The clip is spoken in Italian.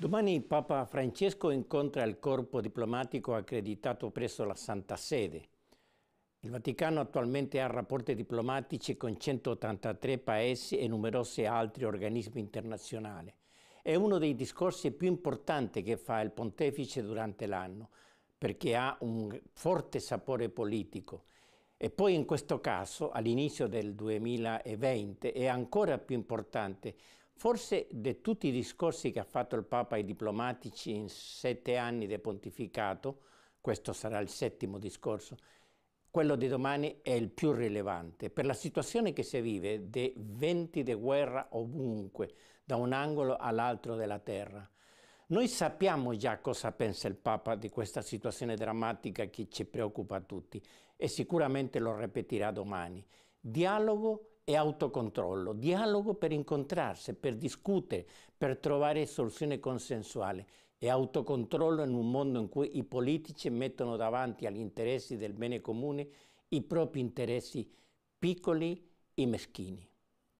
Domani Papa Francesco incontra il corpo diplomatico accreditato presso la Santa Sede. Il Vaticano attualmente ha rapporti diplomatici con 183 paesi e numerosi altri organismi internazionali. È uno dei discorsi più importanti che fa il pontefice durante l'anno, perché ha un forte sapore politico. E poi in questo caso, all'inizio del 2020, è ancora più importante, Forse di tutti i discorsi che ha fatto il Papa ai diplomatici in sette anni di pontificato, questo sarà il settimo discorso, quello di domani è il più rilevante per la situazione che si vive dei venti di guerra ovunque, da un angolo all'altro della terra. Noi sappiamo già cosa pensa il Papa di questa situazione drammatica che ci preoccupa tutti e sicuramente lo ripeterà domani. Dialogo e autocontrollo, dialogo per incontrarsi, per discutere, per trovare soluzioni consensuali e autocontrollo in un mondo in cui i politici mettono davanti agli interessi del bene comune i propri interessi piccoli e meschini.